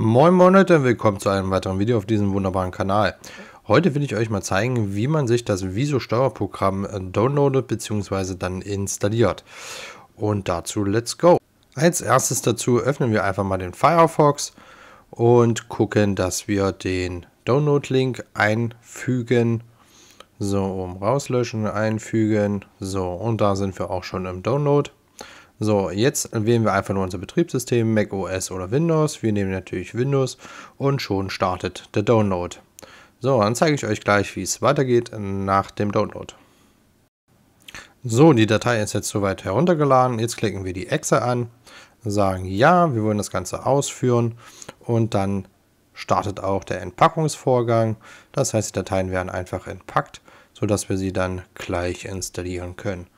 Moin Moin Leute und willkommen zu einem weiteren Video auf diesem wunderbaren Kanal. Heute will ich euch mal zeigen, wie man sich das Viso Steuerprogramm äh, downloadet bzw. dann installiert. Und dazu let's go. Als erstes dazu öffnen wir einfach mal den Firefox und gucken, dass wir den Download-Link einfügen. So, um rauslöschen, einfügen. So, und da sind wir auch schon im Download. So, jetzt wählen wir einfach nur unser Betriebssystem, Mac OS oder Windows. Wir nehmen natürlich Windows und schon startet der Download. So, dann zeige ich euch gleich, wie es weitergeht nach dem Download. So, die Datei ist jetzt soweit heruntergeladen. Jetzt klicken wir die Exe an, sagen ja, wir wollen das Ganze ausführen und dann startet auch der Entpackungsvorgang. Das heißt, die Dateien werden einfach entpackt, sodass wir sie dann gleich installieren können.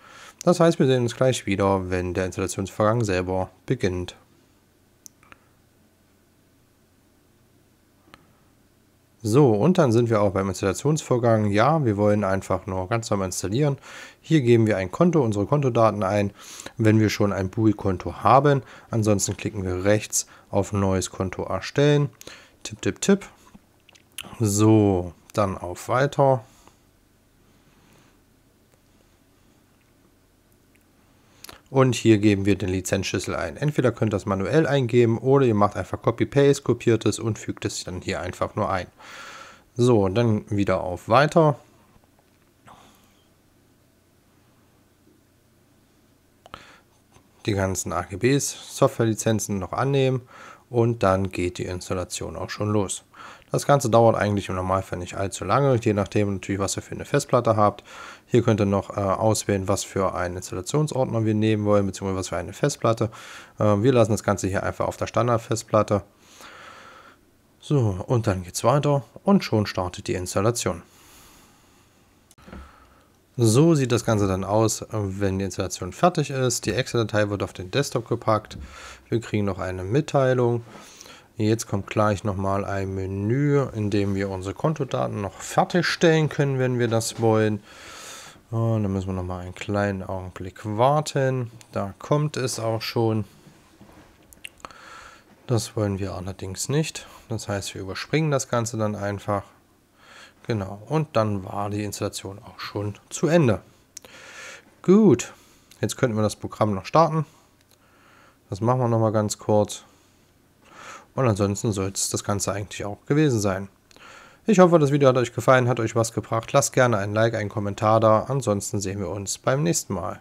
Das heißt, wir sehen uns gleich wieder, wenn der Installationsvorgang selber beginnt. So, und dann sind wir auch beim Installationsvorgang. Ja, wir wollen einfach nur ganz normal installieren. Hier geben wir ein Konto, unsere Kontodaten ein, wenn wir schon ein GUI-Konto haben. Ansonsten klicken wir rechts auf Neues Konto erstellen. Tipp, tipp, tipp. So, dann auf Weiter. Und hier geben wir den Lizenzschlüssel ein. Entweder könnt ihr das manuell eingeben oder ihr macht einfach Copy-Paste, kopiert es und fügt es dann hier einfach nur ein. So, dann wieder auf Weiter. Die ganzen AGBs, Softwarelizenzen noch annehmen und dann geht die Installation auch schon los. Das Ganze dauert eigentlich im Normalfall nicht allzu lange, je nachdem natürlich, was ihr für eine Festplatte habt. Hier könnt ihr noch äh, auswählen, was für einen Installationsordner wir nehmen wollen, beziehungsweise was für eine Festplatte. Äh, wir lassen das Ganze hier einfach auf der Standardfestplatte. So, und dann geht es weiter und schon startet die Installation. So sieht das Ganze dann aus, äh, wenn die Installation fertig ist. Die Excel-Datei wird auf den Desktop gepackt. Wir kriegen noch eine Mitteilung. Jetzt kommt gleich nochmal ein Menü, in dem wir unsere Kontodaten noch fertigstellen können, wenn wir das wollen. Und ah, dann müssen wir nochmal einen kleinen Augenblick warten. Da kommt es auch schon. Das wollen wir allerdings nicht. Das heißt, wir überspringen das Ganze dann einfach. Genau, und dann war die Installation auch schon zu Ende. Gut, jetzt könnten wir das Programm noch starten. Das machen wir nochmal ganz kurz. Und ansonsten soll es das Ganze eigentlich auch gewesen sein. Ich hoffe, das Video hat euch gefallen, hat euch was gebracht. Lasst gerne ein Like, einen Kommentar da. Ansonsten sehen wir uns beim nächsten Mal.